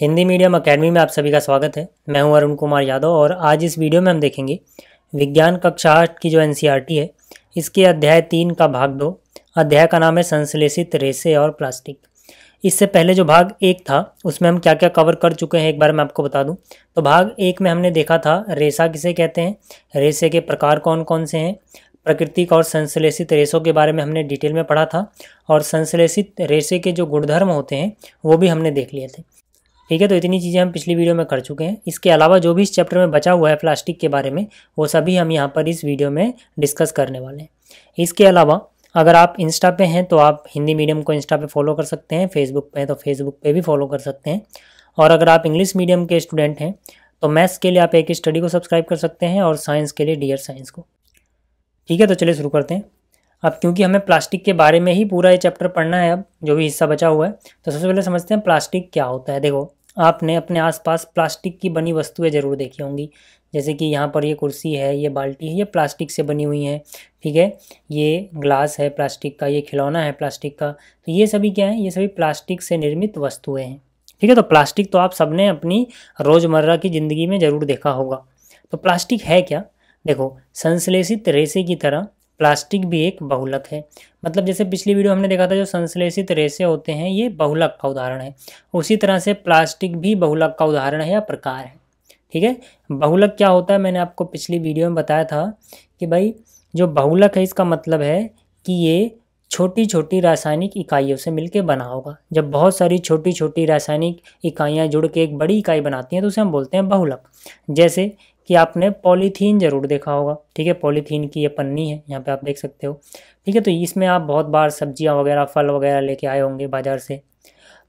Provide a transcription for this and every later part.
Hindi medium academy में आप सभी का स्वागत है मैं हूं अरुण कुमार यादव और आज इस वीडियो में हम देखेंगे विज्ञान कक्षा आठ की जो एन e है इसके अध्याय तीन का भाग दो अध्याय का नाम है संश्लेषित रेसे और प्लास्टिक इससे पहले जो भाग एक था उसमें हम क्या क्या कवर कर चुके हैं एक बार मैं आपको बता दूँ तो भाग एक में हमने देखा था रेसा किसे कहते हैं रेसे के प्रकार कौन कौन से हैं प्राकृतिक और संश्लेषित रेसों के बारे में हमने डिटेल में पढ़ा था और संश्लेषित रेसे के जो गुणधर्म होते हैं वो भी हमने देख लिए थे ठीक है तो इतनी चीज़ें हम पिछली वीडियो में कर चुके हैं इसके अलावा जो भी इस चैप्टर में बचा हुआ है प्लास्टिक के बारे में वो सभी हम यहाँ पर इस वीडियो में डिस्कस करने वाले हैं इसके अलावा अगर आप इंस्टा पे हैं तो आप हिंदी मीडियम को इंस्टा पे फॉलो कर सकते हैं फेसबुक पे हैं तो फेसबुक पे भी फॉलो कर सकते हैं और अगर आप इंग्लिश मीडियम के स्टूडेंट हैं तो मैथ्स के लिए आप एक स्टडी को सब्सक्राइब कर सकते हैं और साइंस के लिए डियर साइंस को ठीक है तो चलिए शुरू करते हैं अब क्योंकि हमें प्लास्टिक के बारे में ही पूरा ये चैप्टर पढ़ना है अब जो भी हिस्सा बचा हुआ है तो सबसे पहले समझते हैं प्लास्टिक क्या होता है देखो आपने अपने आसपास प्लास्टिक की बनी वस्तुएं ज़रूर देखी होंगी जैसे कि यहाँ पर ये कुर्सी है ये बाल्टी है ये प्लास्टिक से बनी हुई है ठीक है ये ग्लास है प्लास्टिक का ये खिलौना है प्लास्टिक का तो ये सभी क्या है ये सभी प्लास्टिक से निर्मित वस्तुएँ हैं ठीक है तो प्लास्टिक तो आप सबने अपनी रोज़मर्रा की ज़िंदगी में ज़रूर देखा होगा तो प्लास्टिक है क्या देखो संश्लेषित रेसे की तरह प्लास्टिक भी एक बहुलक है मतलब जैसे पिछली वीडियो हमने देखा था जो संश्लेषित रेशे होते हैं ये बहुलक का उदाहरण है उसी तरह से प्लास्टिक भी बहुलक का उदाहरण है या प्रकार है ठीक है बहुलक क्या होता है मैंने आपको पिछली वीडियो में बताया था कि भाई जो बहुलक है इसका मतलब है कि ये छोटी छोटी रासायनिक इकाइयों से मिलकर बना होगा जब बहुत सारी छोटी छोटी रासायनिक इकाइयाँ जुड़ के एक बड़ी इकाई बनाती हैं तो उसे हम बोलते हैं बहुलक जैसे कि आपने पॉलीथीन ज़रूर देखा होगा ठीक है पॉलीथीन की ये पन्नी है यहाँ पे आप देख सकते हो ठीक है तो इसमें आप बहुत बार सब्जियाँ वगैरह फल वगैरह लेके आए होंगे बाज़ार से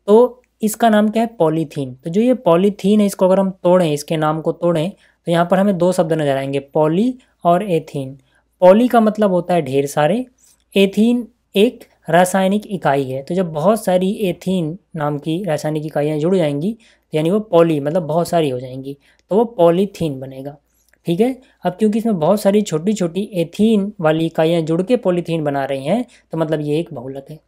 तो इसका नाम क्या है पॉलीथीन तो जो ये पॉलीथीन है इसको अगर हम तोड़ें इसके नाम को तोड़ें तो यहाँ पर हमें दो शब्द नज़र आएंगे पॉली और एथीन पॉली का मतलब होता है ढेर सारे एथीन एक रासायनिक इकाई है तो जब बहुत सारी एथीन नाम की रासायनिक इकाइयाँ जुड़ जाएंगी यानी वो पॉली मतलब बहुत सारी हो जाएंगी तो वो पॉलीथीन बनेगा ठीक है अब क्योंकि इसमें बहुत सारी छोटी छोटी एथीन वाली इकाइयाँ जुड़ के पॉलीथीन बना रही हैं तो मतलब ये एक बहुलक है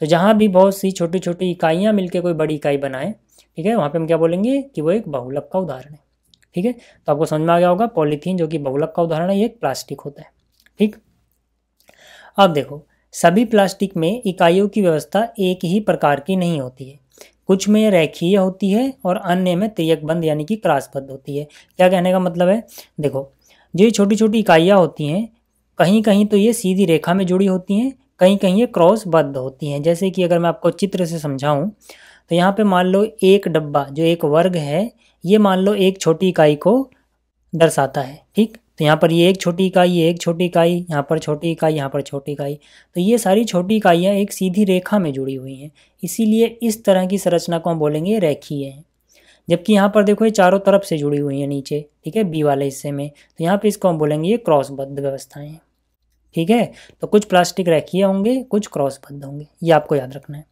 तो जहाँ भी बहुत सी छोटी छोटी इकाइयाँ मिलकर कोई बड़ी इकाई बनाए ठीक है वहाँ पर हम क्या बोलेंगे कि वो एक बहुलक का उदाहरण है ठीक है तो आपको समझ में आ गया होगा पॉलीथीन जो कि बहुलक का उदाहरण है ये एक प्लास्टिक होता है ठीक अब देखो सभी प्लास्टिक में इकाइयों की व्यवस्था एक ही प्रकार की नहीं होती है कुछ में रेखीय होती है और अन्य में तिरकबंद यानी कि क्रासबद्ध होती है क्या कहने का मतलब है देखो जो ये छोटी छोटी इकाइयाँ होती हैं कहीं कहीं तो ये सीधी रेखा में जुड़ी होती हैं कहीं कहीं ये क्रॉसबद्ध होती हैं जैसे कि अगर मैं आपको चित्र से समझाऊँ तो यहाँ पे मान लो एक डब्बा जो एक वर्ग है ये मान लो एक छोटी इकाई को दर्शाता है ठीक तो यहाँ पर ये एक छोटी इकाई ये एक छोटी इकाई यहाँ पर छोटी इकाई यहाँ पर छोटी इकाई तो ये सारी छोटी इकाइयाँ एक सीधी रेखा में जुड़ी हुई हैं इसीलिए इस तरह की संरचना को हम बोलेंगे रेखीय है जबकि यहाँ पर देखो ये चारों तरफ से जुड़ी हुई हैं नीचे ठीक है बी वाले हिस्से में तो यहाँ पर इसको हम बोलेंगे ये क्रॉसबद्ध व्यवस्थाएँ ठीक है तो कुछ प्लास्टिक रेखीय होंगे कुछ क्रॉसबद्ध होंगे ये आपको याद रखना है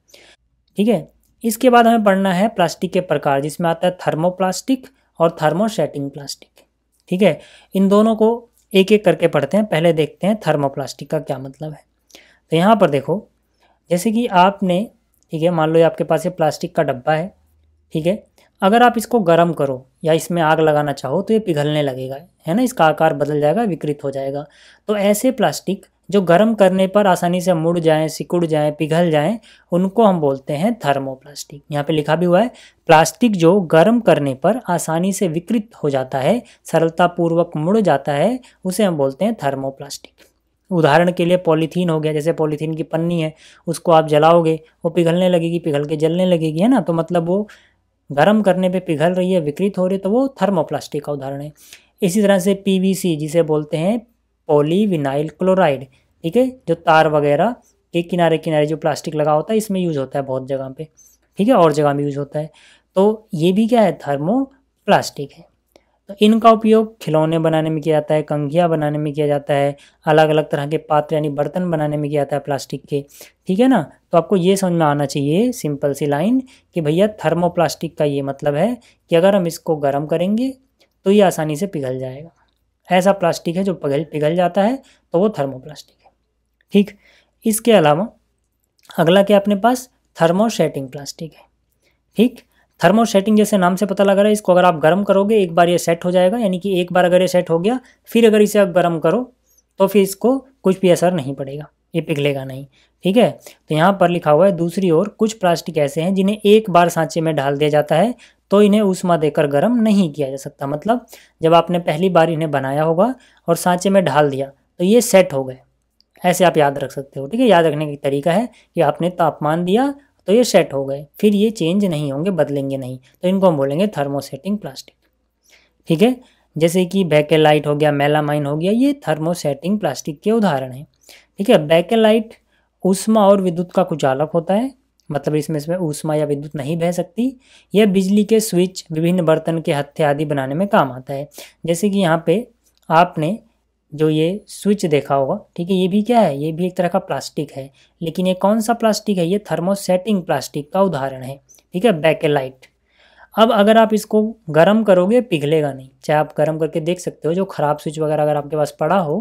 ठीक है इसके बाद हमें पढ़ना है प्लास्टिक के प्रकार जिसमें आता है थर्मोप्लास्टिक और थर्मोसेटिंग प्लास्टिक ठीक है इन दोनों को एक एक करके पढ़ते हैं पहले देखते हैं थर्मोप्लास्टिक का क्या मतलब है तो यहाँ पर देखो जैसे कि आपने ठीक है मान लो आपके पास ये प्लास्टिक का डब्बा है ठीक है अगर आप इसको गर्म करो या इसमें आग लगाना चाहो तो ये पिघलने लगेगा है ना इसका आकार बदल जाएगा विकृत हो जाएगा तो ऐसे प्लास्टिक जो गर्म करने पर आसानी से मुड़ जाए सिकुड़ जाए पिघल जाए उनको हम बोलते हैं थर्मोप्लास्टिक यहाँ पे लिखा भी हुआ है प्लास्टिक जो गर्म करने पर आसानी से विकृत हो जाता है सरलतापूर्वक मुड़ जाता है उसे हम बोलते हैं थर्मोप्लास्टिक उदाहरण के लिए पॉलीथीन हो गया जैसे पॉलीथीन की पन्नी है उसको आप जलाओगे वो पिघलने लगेगी पिघल के जलने लगेगी है ना तो मतलब वो गर्म करने पे पिघल रही है विकृत हो रही है तो वो थर्मोप्लास्टिक का उदाहरण है इसी तरह से पीवीसी जिसे बोलते हैं पॉलीविनाइल क्लोराइड ठीक है जो तार वगैरह के किनारे किनारे जो प्लास्टिक लगा होता है इसमें यूज होता है बहुत जगह पे ठीक है और जगह में यूज होता है तो ये भी क्या है थर्मो प्लास्टिक है तो इनका उपयोग खिलौने बनाने में किया जाता है कंघिया बनाने में किया जाता है अलग अलग तरह के पात्र यानी बर्तन बनाने में किया जाता है प्लास्टिक के ठीक है ना तो आपको ये समझ में आना चाहिए सिंपल सी लाइन कि भैया थर्मोप्लास्टिक का ये मतलब है कि अगर हम इसको गर्म करेंगे तो ये आसानी से पिघल जाएगा ऐसा प्लास्टिक है जो पिघल पिघल जाता है तो वो थर्मो है ठीक इसके अलावा अगला क्या अपने पास थर्मोसेटिंग प्लास्टिक है ठीक थर्मोसेटिंग जैसे नाम से पता लगा रहा है इसको अगर आप गर्म करोगे एक बार ये सेट हो जाएगा यानी कि एक बार अगर ये सेट हो गया फिर अगर इसे आप गर्म करो तो फिर इसको कुछ भी असर नहीं पड़ेगा ये पिघलेगा नहीं ठीक है तो यहाँ पर लिखा हुआ है दूसरी ओर कुछ प्लास्टिक ऐसे हैं जिन्हें एक बार सांचे में डाल दिया जाता है तो इन्हें उष्मा देकर गर्म नहीं किया जा सकता मतलब जब आपने पहली बार इन्हें बनाया होगा और सांचे में ढाल दिया तो ये सेट हो गए ऐसे आप याद रख सकते हो ठीक है याद रखने का तरीका है कि आपने तापमान दिया तो ये सेट हो गए फिर ये चेंज नहीं होंगे बदलेंगे नहीं तो इनको हम बोलेंगे थर्मोसेटिंग प्लास्टिक ठीक है जैसे कि बैकेलाइट हो गया मेलामाइन हो गया ये थर्मोसेटिंग प्लास्टिक के उदाहरण हैं ठीक है बैकेलाइट ऊष्मा और विद्युत का कुचालक होता है मतलब इसमें इसमें ऊष्मा या विद्युत नहीं बह सकती यह बिजली के स्विच विभिन्न बर्तन के हत्थे आदि बनाने में काम आता है जैसे कि यहाँ पे आपने जो ये स्विच देखा होगा ठीक है ये भी क्या है ये भी एक तरह का प्लास्टिक है लेकिन ये कौन सा प्लास्टिक है ये थर्मोसेटिंग प्लास्टिक का उदाहरण है ठीक है बैकेलाइट अब अगर आप इसको गर्म करोगे पिघलेगा नहीं चाहे आप गर्म करके देख सकते हो जो ख़राब स्विच वगैरह अगर आपके पास पड़ा हो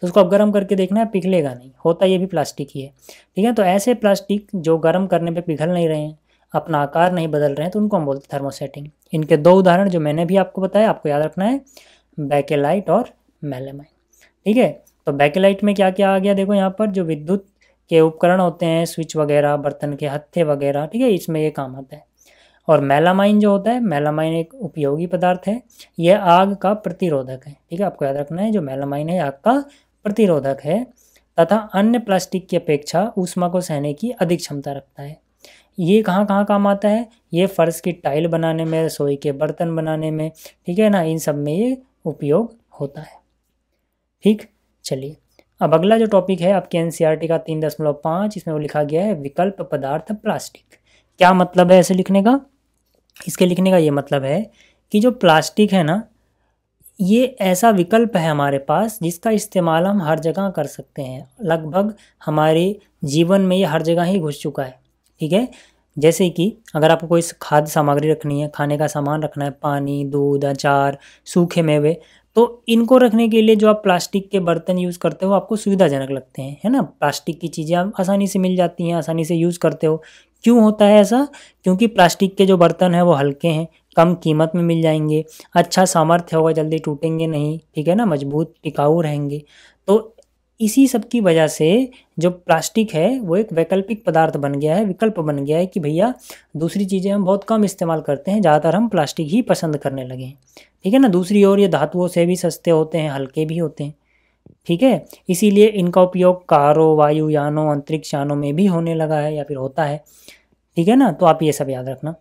तो उसको आप गर्म करके देखना है पिघलेगा नहीं होता ये भी प्लास्टिक ही है ठीक है तो ऐसे प्लास्टिक जो गर्म करने पे पिघल नहीं रहे हैं अपना आकार नहीं बदल रहे हैं तो उनको हम बोलते हैं थर्मोसेटिंग इनके दो उदाहरण जो मैंने भी आपको बताया आपको याद रखना है बैकेलाइट और मेलेमाइट ठीक है तो बैकलाइट में क्या क्या आ गया देखो यहाँ पर जो विद्युत के उपकरण होते हैं स्विच वगैरह बर्तन के हत्थे वगैरह ठीक है इसमें ये काम आता है और मेलामाइन जो होता है मेलामाइन एक उपयोगी पदार्थ है यह आग का प्रतिरोधक है ठीक है आपको याद रखना है जो मेलामाइन है आग का प्रतिरोधक है तथा अन्य प्लास्टिक की अपेक्षा ऊष्मा को सहने की अधिक क्षमता रखता है ये कहाँ कहाँ काम आता है ये फ़र्श की टाइल बनाने में रसोई के बर्तन बनाने में ठीक है ना इन सब में ये उपयोग होता है ठीक चलिए अब अगला जो टॉपिक है आपके एन e का तीन दशमलव पाँच इसमें वो लिखा गया है विकल्प पदार्थ प्लास्टिक क्या मतलब है ऐसे लिखने का इसके लिखने का ये मतलब है कि जो प्लास्टिक है ना ये ऐसा विकल्प है हमारे पास जिसका इस्तेमाल हम हर जगह कर सकते हैं लगभग हमारे जीवन में ये हर जगह ही घुस चुका है ठीक है जैसे कि अगर आपको कोई खाद्य सामग्री रखनी है खाने का सामान रखना है पानी दूध अचार सूखे मेवे तो इनको रखने के लिए जो आप प्लास्टिक के बर्तन यूज़ करते हो आपको सुविधाजनक लगते हैं है ना प्लास्टिक की चीज़ें आप आसानी से मिल जाती हैं आसानी से यूज़ करते हो क्यों होता है ऐसा क्योंकि प्लास्टिक के जो बर्तन हैं वो हल्के हैं कम कीमत में मिल जाएंगे अच्छा सामर्थ्य होगा जल्दी टूटेंगे नहीं ठीक है ना मजबूत टिकाऊ रहेंगे तो इसी सब की वजह से जो प्लास्टिक है वो एक वैकल्पिक पदार्थ बन गया है विकल्प बन गया है कि भैया दूसरी चीज़ें हम बहुत कम इस्तेमाल करते हैं ज़्यादातर हम प्लास्टिक ही पसंद करने लगे हैं ठीक है ना दूसरी ओर ये धातुओं से भी सस्ते होते हैं हल्के भी होते हैं ठीक है इसीलिए इनका उपयोग कारों वायुयानों अंतरिक्ष यानों में भी होने लगा है या फिर होता है ठीक है ना तो आप ये सब याद रखना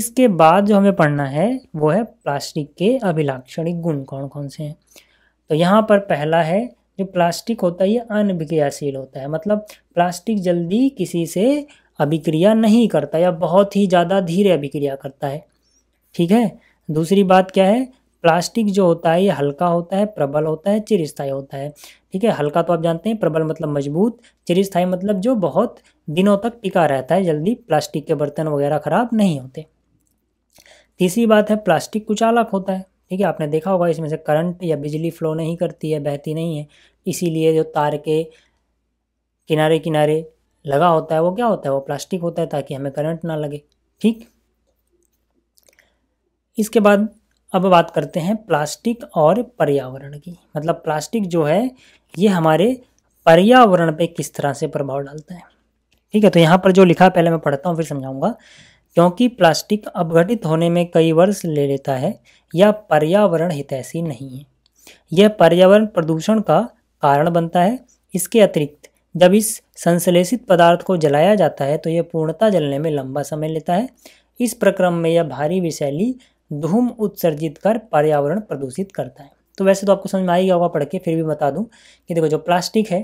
इसके बाद जो हमें पढ़ना है वो है प्लास्टिक के अभिलाक्षणिक गुण कौन कौन से हैं तो यहाँ पर पहला है जो प्लास्टिक होता है ये अनविक्रियाशील होता है मतलब प्लास्टिक जल्दी किसी से अभिक्रिया नहीं करता या बहुत ही ज़्यादा धीरे अभिक्रिया करता है ठीक है दूसरी बात क्या है प्लास्टिक जो होता है ये हल्का होता है प्रबल होता है चिरस्थाई होता है ठीक है हल्का तो आप जानते हैं प्रबल मतलब मजबूत चिरस्थाई मतलब जो बहुत दिनों तक टिका रहता है जल्दी प्लास्टिक के बर्तन वगैरह खराब नहीं होते तीसरी बात है प्लास्टिक कुचालक होता है ठीक है आपने देखा होगा इसमें से करंट या बिजली फ्लो नहीं करती है बहती नहीं है इसीलिए जो तार के किनारे किनारे लगा होता है वो क्या होता है वो प्लास्टिक होता है ताकि हमें करंट ना लगे ठीक इसके बाद अब बात करते हैं प्लास्टिक और पर्यावरण की मतलब प्लास्टिक जो है ये हमारे पर्यावरण पे किस तरह से प्रभाव डालता है ठीक है तो यहाँ पर जो लिखा पहले मैं पढ़ता हूँ फिर समझाऊंगा क्योंकि प्लास्टिक अपघटित होने में कई वर्ष ले लेता है यह पर्यावरण हितैषी नहीं है यह पर्यावरण प्रदूषण का कारण बनता है इसके अतिरिक्त जब इस संश्लेषित पदार्थ को जलाया जाता है तो यह पूर्णता जलने में लंबा समय लेता है इस प्रक्रम में यह भारी विशैली धूम उत्सर्जित कर पर्यावरण प्रदूषित करता है तो वैसे तो आपको समझ में आएगा होगा पढ़ के फिर भी बता दूं कि देखो जो प्लास्टिक है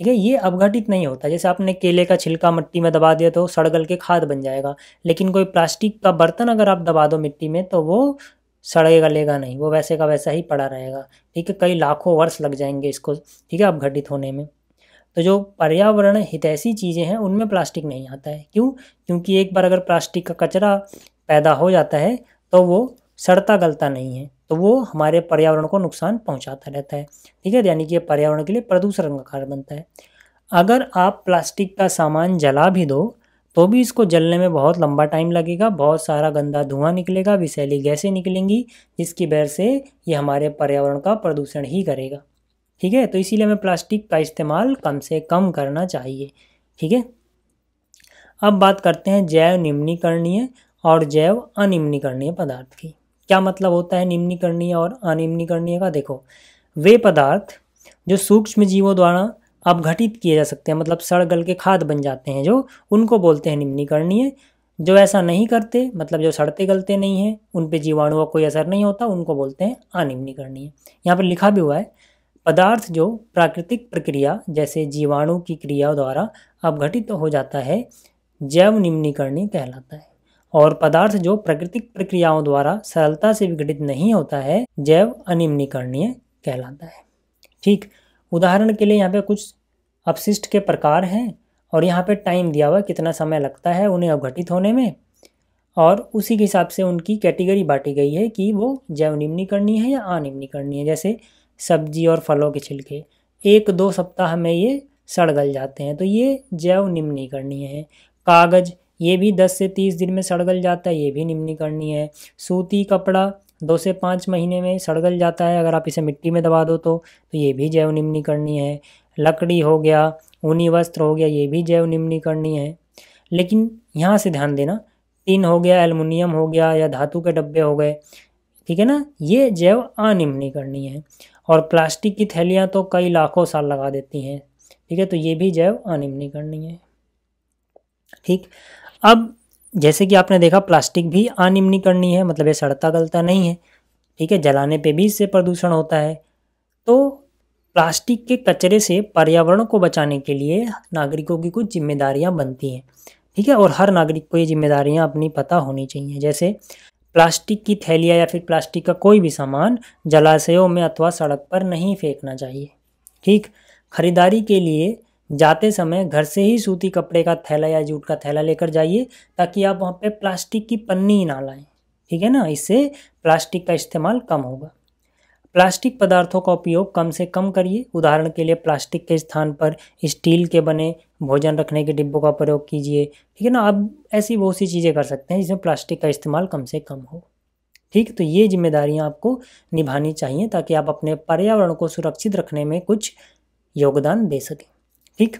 ठीक है ये अपघटित नहीं होता जैसे आपने केले का छिलका मिट्टी में दबा दिया तो सड़गल के खाद बन जाएगा लेकिन कोई प्लास्टिक का बर्तन अगर आप दबा दो मिट्टी में तो वो सड़ेगा लेगा नहीं वो वैसे का वैसा ही पड़ा रहेगा ठीक है कई लाखों वर्ष लग जाएंगे इसको ठीक है अपघटित होने में तो जो पर्यावरण हितैषी चीज़ें हैं उनमें प्लास्टिक नहीं आता है क्यों क्योंकि एक बार अगर प्लास्टिक का कचरा पैदा हो जाता है तो वो सड़ता गलता नहीं है तो वो हमारे पर्यावरण को नुकसान पहुंचाता रहता है ठीक है यानी कि ये पर्यावरण के लिए प्रदूषण का कारण बनता है अगर आप प्लास्टिक का सामान जला भी दो तो भी इसको जलने में बहुत लंबा टाइम लगेगा बहुत सारा गंदा धुआं निकलेगा विषैली गैसें निकलेंगी जिसकी वजह से ये हमारे पर्यावरण का प्रदूषण ही करेगा ठीक है तो इसीलिए हमें प्लास्टिक का इस्तेमाल कम से कम करना चाहिए ठीक है अब बात करते हैं जैव निम्नीकरणीय और जैव अनिम्नीकरणीय पदार्थ की क्या मतलब होता है निम्नीकरणीय और अनिम्नीकरणीय का देखो वे पदार्थ जो सूक्ष्म जीवों द्वारा अपघटित किए जा सकते हैं मतलब सड़ गल के खाद बन जाते हैं जो उनको बोलते हैं निम्नीकरणीय जो ऐसा नहीं करते मतलब जो सड़ते गलते नहीं हैं उन पे जीवाणु का कोई असर नहीं होता उनको बोलते हैं अनिम्नीकरणीय यहाँ पर लिखा भी हुआ है पदार्थ जो प्राकृतिक प्रक्रिया जैसे जीवाणु की क्रिया द्वारा अपघटित हो जाता है जैव निम्नीकरणीय कहलाता है और पदार्थ जो प्राकृतिक प्रक्रियाओं द्वारा सरलता से विघटित नहीं होता है जैव अनिम्नीकरणीय कहलाता है ठीक उदाहरण के लिए यहाँ पे कुछ अपशिष्ट के प्रकार हैं और यहाँ पे टाइम दिया हुआ कितना समय लगता है उन्हें अवघटित होने में और उसी के हिसाब से उनकी कैटेगरी बांटी गई है कि वो जैव निम्नीकरणीय है या अनिम्नीकरणीय है जैसे सब्जी और फलों के छिलके एक दो सप्ताह में ये सड़ गल जाते हैं तो ये जैव निम्नीकरणीय है कागज़ ये भी दस से तीस दिन में सड़गल जाता है ये भी निम्नीकरणीय है सूती कपड़ा दो से पाँच महीने में सड़गल जाता है अगर आप इसे मिट्टी में दबा दो तो, तो ये भी जैव निम्नीकरणीय है लकड़ी हो गया ऊनी वस्त्र हो गया ये भी जैव निम्नीकरणीय है लेकिन यहाँ से ध्यान देना टिन हो गया एलमिनियम हो गया या धातु के डब्बे हो गए ठीक है ना ये जैव अनिम्नीकरणीय है और प्लास्टिक की थैलियाँ तो कई लाखों साल लगा देती हैं ठीक है तो ये भी जैव अनिम्नीकरणीय है ठीक अब जैसे कि आपने देखा प्लास्टिक भी करनी है मतलब ये सड़ता गलता नहीं है ठीक है जलाने पे भी इससे प्रदूषण होता है तो प्लास्टिक के कचरे से पर्यावरण को बचाने के लिए नागरिकों की कुछ जिम्मेदारियां बनती हैं ठीक है और हर नागरिक को ये जिम्मेदारियां अपनी पता होनी चाहिए जैसे प्लास्टिक की थैलियाँ या फिर प्लास्टिक का कोई भी सामान जलाशयों में अथवा सड़क पर नहीं फेंकना चाहिए ठीक खरीदारी के लिए जाते समय घर से ही सूती कपड़े का थैला या जूट का थैला लेकर जाइए ताकि आप वहाँ पे प्लास्टिक की पन्नी ना लाएं ठीक है ना इससे प्लास्टिक का इस्तेमाल कम होगा प्लास्टिक पदार्थों का उपयोग कम से कम करिए उदाहरण के लिए प्लास्टिक के स्थान पर स्टील के बने भोजन रखने के डिब्बों का प्रयोग कीजिए ठीक है ना आप ऐसी बहुत सी चीज़ें कर सकते हैं जिसमें प्लास्टिक का इस्तेमाल कम से कम हो ठीक तो ये जिम्मेदारियाँ आपको निभानी चाहिए ताकि आप अपने पर्यावरण को सुरक्षित रखने में कुछ योगदान दे सकें ठीक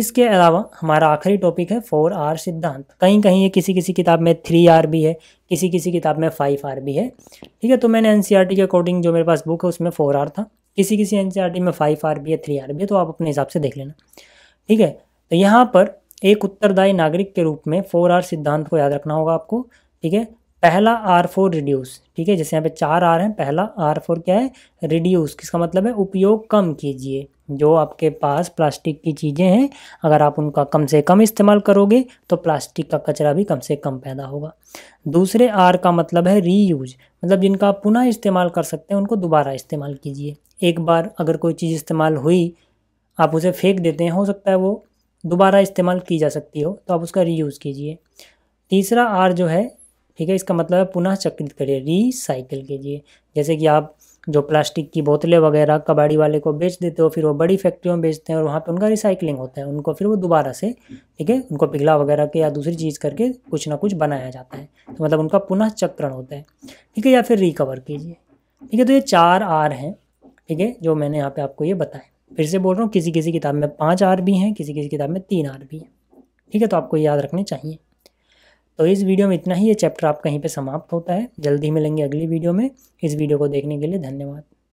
इसके अलावा हमारा आखिरी टॉपिक है फोर आर सिद्धांत कहीं कहीं ये किसी किसी किताब में थ्री आर भी है किसी किसी किताब में फाइव आर भी है ठीक है तो मैंने एन e के अकॉर्डिंग जो मेरे पास बुक है उसमें फोर आर था किसी किसी एन में फाइव आर भी है थ्री आर भी है तो आप अपने हिसाब से देख लेना ठीक है तो यहाँ पर एक उत्तरदायी नागरिक के रूप में फोर आर सिद्धांत को याद रखना होगा आपको ठीक है पहला आर फोर रिड्यूस ठीक है जैसे यहाँ पे चार आर हैं पहला आर फोर क्या है रिड्यूस किसका मतलब है उपयोग कम कीजिए जो आपके पास प्लास्टिक की चीज़ें हैं अगर आप उनका कम से कम इस्तेमाल करोगे तो प्लास्टिक का कचरा भी कम से कम पैदा होगा दूसरे आर का मतलब है रीयूज मतलब जिनका आप पुनः इस्तेमाल कर सकते हैं उनको दोबारा इस्तेमाल कीजिए एक बार अगर कोई चीज़ इस्तेमाल हुई आप उसे फेंक देते हैं हो सकता है वो दोबारा इस्तेमाल की जा सकती हो तो आप उसका रीयूज़ कीजिए तीसरा आर जो है ठीक है इसका मतलब है पुनः चक्रित करिए रीसाइकिल कीजिए जैसे कि आप जो प्लास्टिक की बोतलें वगैरह कबाड़ी वाले को बेच देते हो फिर वो बड़ी फैक्ट्रियों में बेचते हैं और वहाँ पे उनका रिसाइकलिंग होता है उनको फिर वो दोबारा से ठीक है उनको पिघला वगैरह के या दूसरी चीज़ करके कुछ ना कुछ बनाया जाता है तो मतलब उनका पुनः चक्रण होता है ठीक है या फिर रिकवर कीजिए ठीक है तो ये चार आर हैं ठीक है जो मैंने यहाँ पर आपको ये बताया फिर से बोल रहा हूँ किसी किसी किताब में पाँच आर भी हैं किसी किसी किताब में तीन आर भी हैं ठीक है तो आपको याद रखने चाहिए तो इस वीडियो में इतना ही ये चैप्टर आपका यहीं पे समाप्त होता है जल्दी ही मिलेंगे अगली वीडियो में इस वीडियो को देखने के लिए धन्यवाद